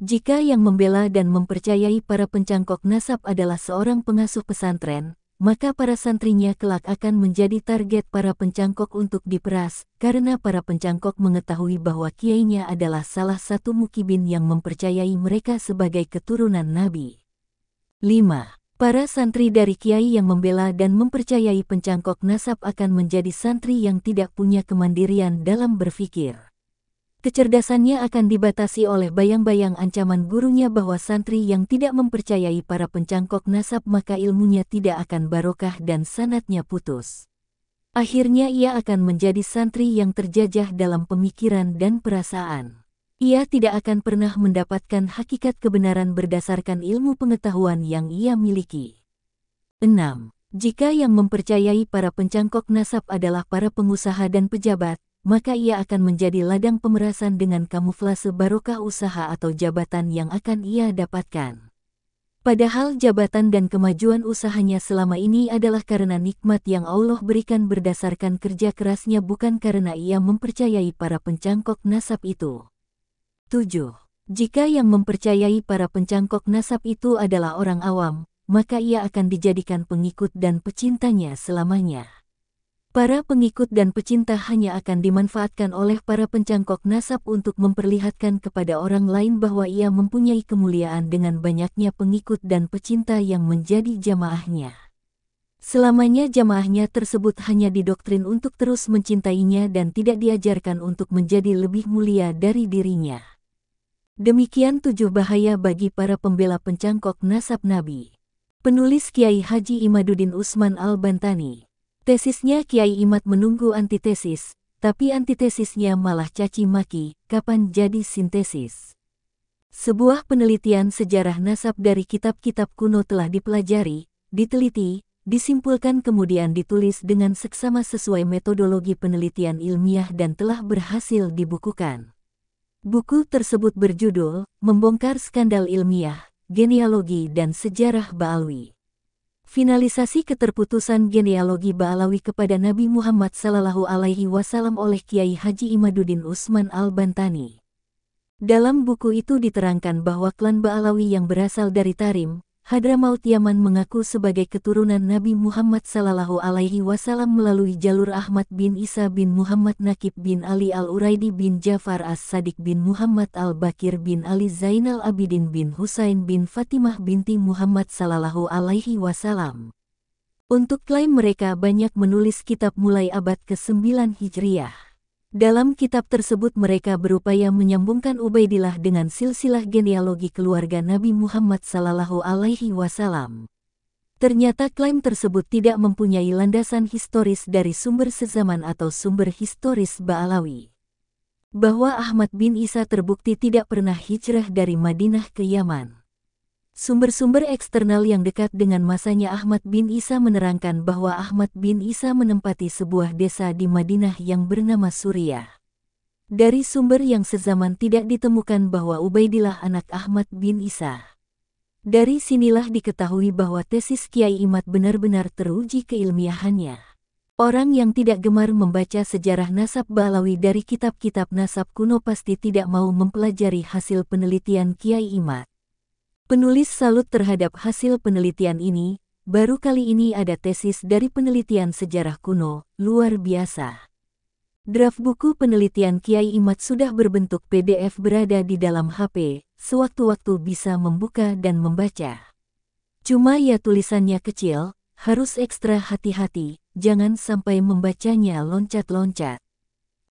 Jika yang membela dan mempercayai para pencangkok nasab adalah seorang pengasuh pesantren, maka para santrinya kelak akan menjadi target para pencangkok untuk diperas, karena para pencangkok mengetahui bahwa kiainya adalah salah satu mukibin yang mempercayai mereka sebagai keturunan Nabi. 5. Para santri dari kiai yang membela dan mempercayai pencangkok nasab akan menjadi santri yang tidak punya kemandirian dalam berpikir. Kecerdasannya akan dibatasi oleh bayang-bayang ancaman gurunya bahwa santri yang tidak mempercayai para pencangkok nasab maka ilmunya tidak akan barokah dan sanatnya putus. Akhirnya ia akan menjadi santri yang terjajah dalam pemikiran dan perasaan ia tidak akan pernah mendapatkan hakikat kebenaran berdasarkan ilmu pengetahuan yang ia miliki. 6. Jika yang mempercayai para pencangkok nasab adalah para pengusaha dan pejabat, maka ia akan menjadi ladang pemerasan dengan kamuflase barokah usaha atau jabatan yang akan ia dapatkan. Padahal jabatan dan kemajuan usahanya selama ini adalah karena nikmat yang Allah berikan berdasarkan kerja kerasnya bukan karena ia mempercayai para pencangkok nasab itu. 7. Jika yang mempercayai para pencangkok nasab itu adalah orang awam, maka ia akan dijadikan pengikut dan pecintanya selamanya. Para pengikut dan pecinta hanya akan dimanfaatkan oleh para pencangkok nasab untuk memperlihatkan kepada orang lain bahwa ia mempunyai kemuliaan dengan banyaknya pengikut dan pecinta yang menjadi jamaahnya. Selamanya jamaahnya tersebut hanya didoktrin untuk terus mencintainya dan tidak diajarkan untuk menjadi lebih mulia dari dirinya. Demikian tujuh bahaya bagi para pembela pencangkok nasab Nabi. Penulis Kiai Haji Imaduddin Usman Al-Bantani. Tesisnya Kiai Imad menunggu antitesis, tapi antitesisnya malah caci maki, kapan jadi sintesis. Sebuah penelitian sejarah nasab dari kitab-kitab kuno telah dipelajari, diteliti, disimpulkan kemudian ditulis dengan seksama sesuai metodologi penelitian ilmiah dan telah berhasil dibukukan. Buku tersebut berjudul Membongkar Skandal Ilmiah, Genealogi dan Sejarah Baalwi. Finalisasi keterputusan genealogi Ba'alawi kepada Nabi Muhammad Sallallahu Alaihi Wasallam oleh Kiai Haji Imaduddin Usman Al-Bantani. Dalam buku itu diterangkan bahwa klan Ba'alawi yang berasal dari Tarim, Hadramaut Yaman mengaku sebagai keturunan Nabi Muhammad Sallallahu Alaihi Wasallam melalui jalur Ahmad bin Isa bin Muhammad Nakib bin Ali Al-Uraidi bin Jafar as sadik bin Muhammad Al-Bakir bin Ali Zainal Abidin bin Husain bin Fatimah binti Muhammad Sallallahu Alaihi Wasallam. Untuk klaim mereka banyak menulis kitab mulai abad ke-9 Hijriah. Dalam kitab tersebut mereka berupaya menyambungkan Ubaidillah dengan silsilah genealogi keluarga Nabi Muhammad sallallahu alaihi wasallam. Ternyata klaim tersebut tidak mempunyai landasan historis dari sumber sezaman atau sumber historis Ba'alawi. Bahwa Ahmad bin Isa terbukti tidak pernah hijrah dari Madinah ke Yaman. Sumber-sumber eksternal yang dekat dengan masanya Ahmad bin Isa menerangkan bahwa Ahmad bin Isa menempati sebuah desa di Madinah yang bernama Suriah. Dari sumber yang sezaman tidak ditemukan bahwa Ubaidillah anak Ahmad bin Isa. Dari sinilah diketahui bahwa tesis Kiai Imad benar-benar teruji keilmiahannya. Orang yang tidak gemar membaca sejarah nasab Balawi dari kitab-kitab nasab kuno pasti tidak mau mempelajari hasil penelitian Kiai Imad. Penulis salut terhadap hasil penelitian ini, baru kali ini ada tesis dari penelitian sejarah kuno, luar biasa. Draft buku penelitian Kiai Imat sudah berbentuk PDF berada di dalam HP, sewaktu-waktu bisa membuka dan membaca. Cuma ya tulisannya kecil, harus ekstra hati-hati, jangan sampai membacanya loncat-loncat.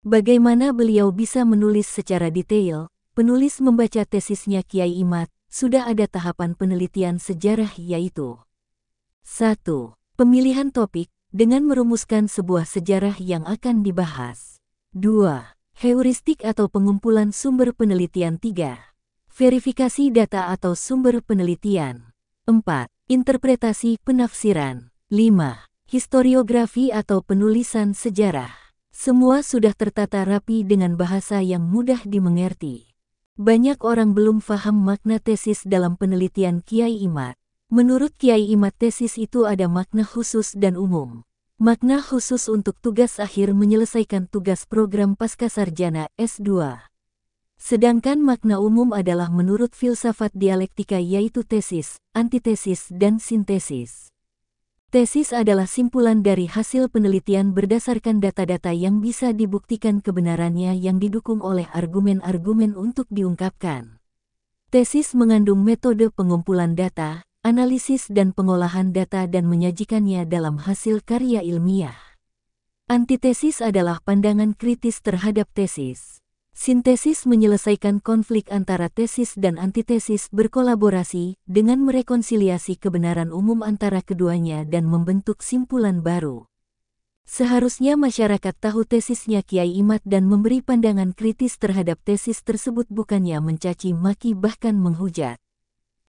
Bagaimana beliau bisa menulis secara detail, penulis membaca tesisnya Kiai Imat, sudah ada tahapan penelitian sejarah yaitu 1. Pemilihan topik dengan merumuskan sebuah sejarah yang akan dibahas. 2. Heuristik atau pengumpulan sumber penelitian 3. Verifikasi data atau sumber penelitian. 4. Interpretasi penafsiran. 5. Historiografi atau penulisan sejarah. Semua sudah tertata rapi dengan bahasa yang mudah dimengerti. Banyak orang belum faham makna tesis dalam penelitian Kiai Imat. Menurut Kiai Imat tesis itu ada makna khusus dan umum. Makna khusus untuk tugas akhir menyelesaikan tugas program pascasarjana S2. Sedangkan makna umum adalah menurut filsafat dialektika yaitu tesis, antitesis dan sintesis. Tesis adalah simpulan dari hasil penelitian berdasarkan data-data yang bisa dibuktikan kebenarannya yang didukung oleh argumen-argumen untuk diungkapkan. Tesis mengandung metode pengumpulan data, analisis dan pengolahan data dan menyajikannya dalam hasil karya ilmiah. Antitesis adalah pandangan kritis terhadap tesis. Sintesis menyelesaikan konflik antara tesis dan antitesis berkolaborasi dengan merekonsiliasi kebenaran umum antara keduanya dan membentuk simpulan baru. Seharusnya masyarakat tahu tesisnya Kiai Imat dan memberi pandangan kritis terhadap tesis tersebut bukannya mencaci maki bahkan menghujat.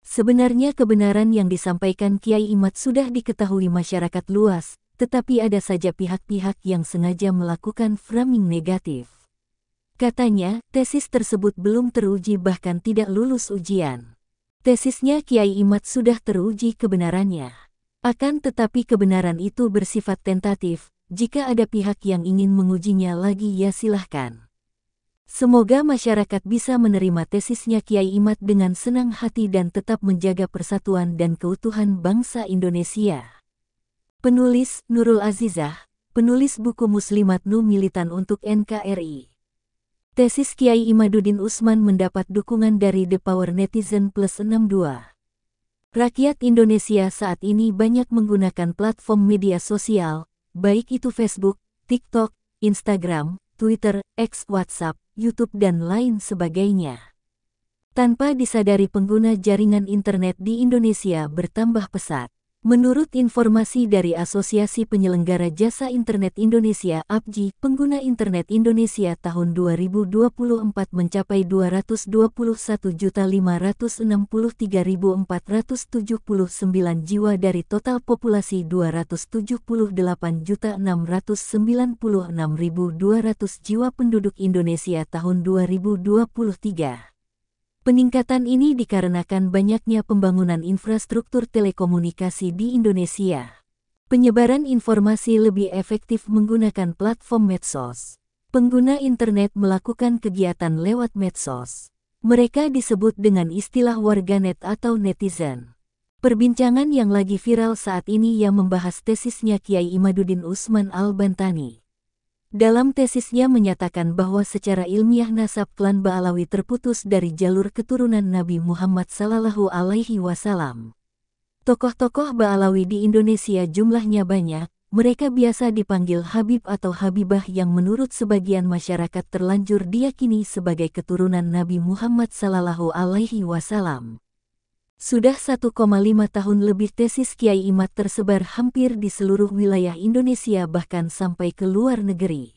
Sebenarnya kebenaran yang disampaikan Kiai Imat sudah diketahui masyarakat luas, tetapi ada saja pihak-pihak yang sengaja melakukan framing negatif. Katanya, tesis tersebut belum teruji bahkan tidak lulus ujian. Tesisnya Kiai Imat sudah teruji kebenarannya. Akan tetapi kebenaran itu bersifat tentatif, jika ada pihak yang ingin mengujinya lagi ya silahkan. Semoga masyarakat bisa menerima tesisnya Kiai Imat dengan senang hati dan tetap menjaga persatuan dan keutuhan bangsa Indonesia. Penulis Nurul Azizah, penulis buku Muslimat Nu Militan untuk NKRI. Tesis Kiai Imaduddin Usman mendapat dukungan dari The Power Netizen Plus 62. Rakyat Indonesia saat ini banyak menggunakan platform media sosial, baik itu Facebook, TikTok, Instagram, Twitter, X, WhatsApp, YouTube dan lain sebagainya. Tanpa disadari pengguna jaringan internet di Indonesia bertambah pesat. Menurut informasi dari Asosiasi Penyelenggara Jasa Internet Indonesia (APJI), pengguna internet Indonesia tahun 2024 mencapai 221.563.479 jiwa dari total populasi 278.696.200 jiwa penduduk Indonesia tahun 2023. Peningkatan ini dikarenakan banyaknya pembangunan infrastruktur telekomunikasi di Indonesia. Penyebaran informasi lebih efektif menggunakan platform medsos. Pengguna internet melakukan kegiatan lewat medsos. Mereka disebut dengan istilah warganet atau netizen. Perbincangan yang lagi viral saat ini yang membahas tesisnya Kiai Imaduddin Usman Al-Bantani. Dalam tesisnya menyatakan bahwa secara ilmiah nasab klan Ba'alawi terputus dari jalur keturunan Nabi Muhammad Sallallahu Alaihi Wasallam. Tokoh-tokoh Ba'alawi di Indonesia jumlahnya banyak, mereka biasa dipanggil Habib atau Habibah yang menurut sebagian masyarakat terlanjur diyakini sebagai keturunan Nabi Muhammad Sallallahu Alaihi Wasallam. Sudah 1,5 tahun lebih tesis Kiai Imat tersebar hampir di seluruh wilayah Indonesia bahkan sampai ke luar negeri.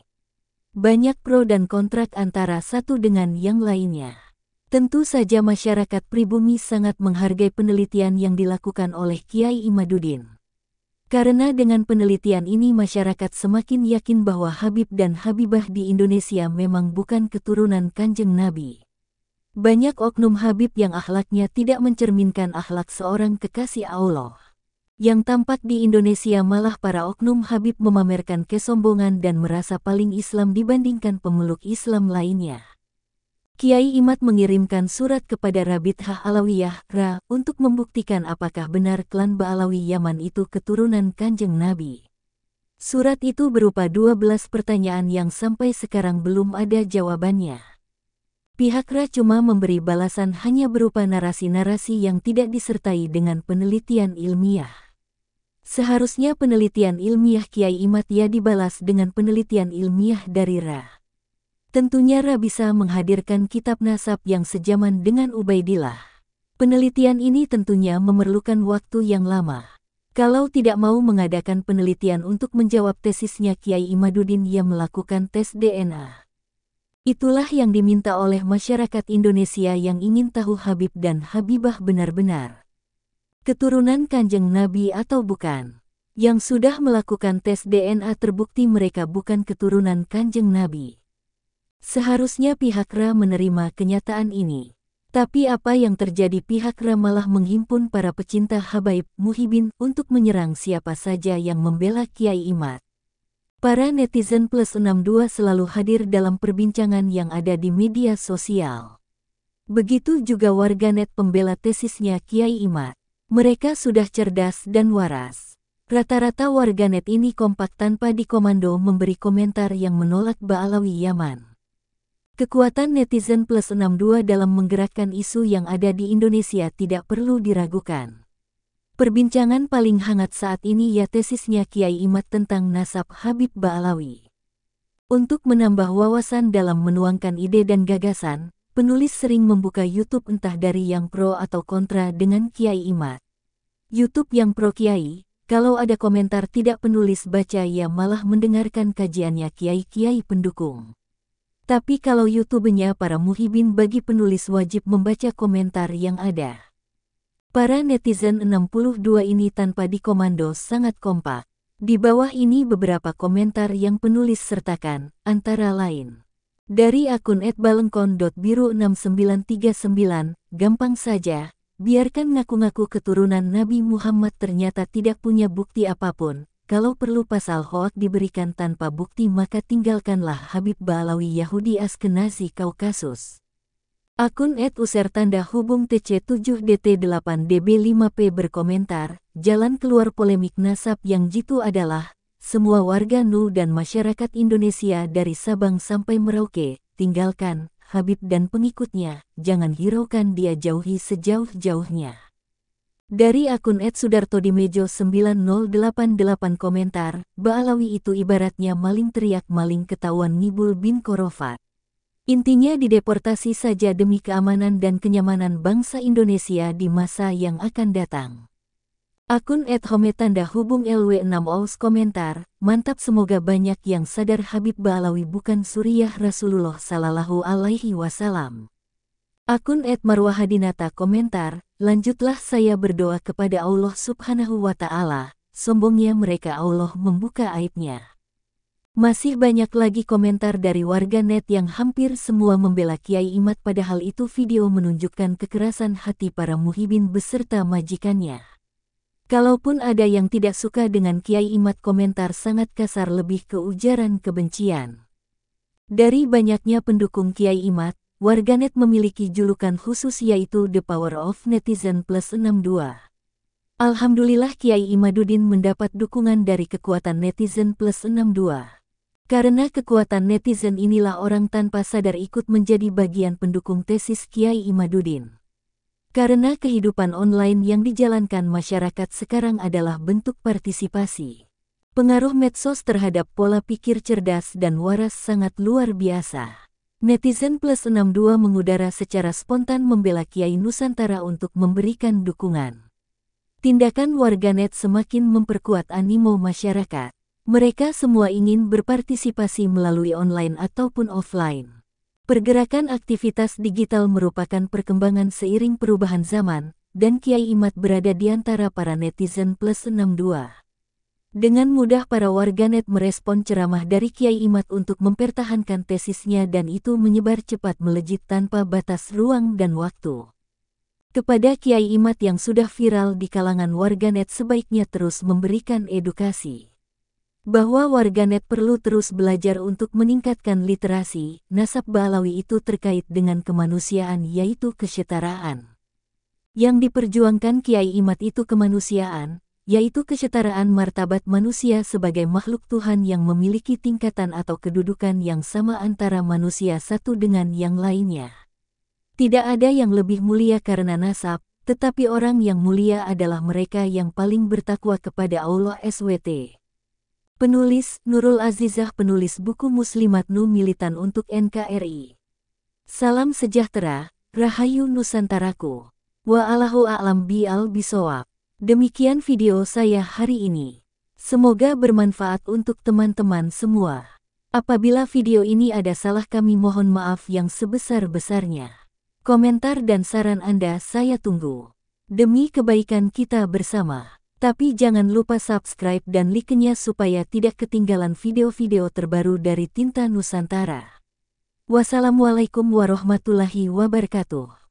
Banyak pro dan kontrak antara satu dengan yang lainnya. Tentu saja masyarakat pribumi sangat menghargai penelitian yang dilakukan oleh Kiai Imaduddin. Karena dengan penelitian ini masyarakat semakin yakin bahwa Habib dan Habibah di Indonesia memang bukan keturunan kanjeng Nabi. Banyak oknum Habib yang akhlaknya tidak mencerminkan akhlak seorang kekasih Allah. Yang tampak di Indonesia malah para oknum Habib memamerkan kesombongan dan merasa paling Islam dibandingkan pemeluk Islam lainnya. Kiai Imat mengirimkan surat kepada Rabit Hah Alawiyah Ra untuk membuktikan apakah benar klan Ba'alawi Yaman itu keturunan Kanjeng Nabi. Surat itu berupa 12 pertanyaan yang sampai sekarang belum ada jawabannya. Pihak Pihakra cuma memberi balasan hanya berupa narasi-narasi yang tidak disertai dengan penelitian ilmiah. Seharusnya penelitian ilmiah Kiai Imat ya dibalas dengan penelitian ilmiah dari Ra. Tentunya Ra bisa menghadirkan kitab nasab yang sejaman dengan Ubaidillah. Penelitian ini tentunya memerlukan waktu yang lama. Kalau tidak mau mengadakan penelitian untuk menjawab tesisnya Kiai Imaduddin ia melakukan tes DNA. Itulah yang diminta oleh masyarakat Indonesia yang ingin tahu Habib dan Habibah benar-benar. Keturunan Kanjeng Nabi atau bukan? Yang sudah melakukan tes DNA terbukti mereka bukan keturunan Kanjeng Nabi. Seharusnya pihak RA menerima kenyataan ini. Tapi apa yang terjadi pihak RA malah menghimpun para pecinta Habaib Muhibin untuk menyerang siapa saja yang membela Kiai Imat. Para netizen plus 62 selalu hadir dalam perbincangan yang ada di media sosial. Begitu juga warganet pembela tesisnya Kiai Imat. Mereka sudah cerdas dan waras. Rata-rata warganet ini kompak tanpa dikomando memberi komentar yang menolak Ba'alawi Yaman. Kekuatan netizen plus 62 dalam menggerakkan isu yang ada di Indonesia tidak perlu diragukan. Perbincangan paling hangat saat ini ya tesisnya Kiai Imat tentang nasab Habib Ba'alawi. Untuk menambah wawasan dalam menuangkan ide dan gagasan, penulis sering membuka YouTube entah dari yang pro atau kontra dengan Kiai Imat. YouTube yang pro Kiai, kalau ada komentar tidak penulis baca ya malah mendengarkan kajiannya Kiai-Kiai pendukung. Tapi kalau YouTube-nya para muhibin bagi penulis wajib membaca komentar yang ada. Para netizen 62 ini tanpa dikomando sangat kompak. Di bawah ini beberapa komentar yang penulis sertakan, antara lain. Dari akun atbalengkonbiru 6939 gampang saja, biarkan ngaku-ngaku keturunan Nabi Muhammad ternyata tidak punya bukti apapun, kalau perlu pasal hoak diberikan tanpa bukti maka tinggalkanlah Habib Balawi Yahudi Askenazi Kaukasus. Akun Ed User tanda hubung TC7DT8DB5P berkomentar, jalan keluar polemik nasab yang jitu adalah, semua warga NU dan masyarakat Indonesia dari Sabang sampai Merauke, tinggalkan, Habib dan pengikutnya, jangan hiraukan dia jauhi sejauh-jauhnya. Dari akun Ed Sudarto di Mejo 9088 komentar, Baalawi itu ibaratnya maling teriak maling ketahuan ngibul bin Korofat. Intinya dideportasi saja demi keamanan dan kenyamanan bangsa Indonesia di masa yang akan datang. Akun @home tanda hubung LW6 Aus komentar, mantap semoga banyak yang sadar Habib Balawi bukan suriah Rasulullah Sallallahu Alaihi Wasallam. Akun @marwahadinata komentar, lanjutlah saya berdoa kepada Allah Subhanahu Wa Taala, sombongnya mereka Allah membuka aibnya. Masih banyak lagi komentar dari warga net yang hampir semua membela Kiai Imat padahal itu video menunjukkan kekerasan hati para muhibin beserta majikannya. Kalaupun ada yang tidak suka dengan Kiai Imat komentar sangat kasar lebih ke ujaran kebencian. Dari banyaknya pendukung Kiai Imat, warganet memiliki julukan khusus yaitu The Power of Netizen Plus 62. Alhamdulillah Kiai Imaduddin mendapat dukungan dari kekuatan netizen plus 62. Karena kekuatan netizen inilah orang tanpa sadar ikut menjadi bagian pendukung tesis Kiai Imaduddin. Karena kehidupan online yang dijalankan masyarakat sekarang adalah bentuk partisipasi. Pengaruh medsos terhadap pola pikir cerdas dan waras sangat luar biasa. Netizen plus 62 mengudara secara spontan membela Kiai Nusantara untuk memberikan dukungan. Tindakan warganet semakin memperkuat animo masyarakat. Mereka semua ingin berpartisipasi melalui online ataupun offline. Pergerakan aktivitas digital merupakan perkembangan seiring perubahan zaman, dan Kiai Imat berada di antara para netizen plus 62. Dengan mudah para warganet merespon ceramah dari Kiai Imat untuk mempertahankan tesisnya dan itu menyebar cepat melejit tanpa batas ruang dan waktu. Kepada Kiai Imat yang sudah viral di kalangan warganet sebaiknya terus memberikan edukasi bahwa warganet perlu terus belajar untuk meningkatkan literasi nasab Balawi itu terkait dengan kemanusiaan yaitu kesetaraan. Yang diperjuangkan Kiai Imat itu kemanusiaan, yaitu kesetaraan martabat manusia sebagai makhluk Tuhan yang memiliki tingkatan atau kedudukan yang sama antara manusia satu dengan yang lainnya. Tidak ada yang lebih mulia karena nasab, tetapi orang yang mulia adalah mereka yang paling bertakwa kepada Allah SWT. Penulis Nurul Azizah penulis buku Muslimat Nu Militan untuk NKRI. Salam sejahtera, Rahayu Nusantaraku. Wa'alahu a'lam bi bi'al bisawab. Demikian video saya hari ini. Semoga bermanfaat untuk teman-teman semua. Apabila video ini ada salah kami mohon maaf yang sebesar-besarnya. Komentar dan saran Anda saya tunggu. Demi kebaikan kita bersama. Tapi jangan lupa subscribe dan like-nya supaya tidak ketinggalan video-video terbaru dari Tinta Nusantara. Wassalamualaikum warahmatullahi wabarakatuh.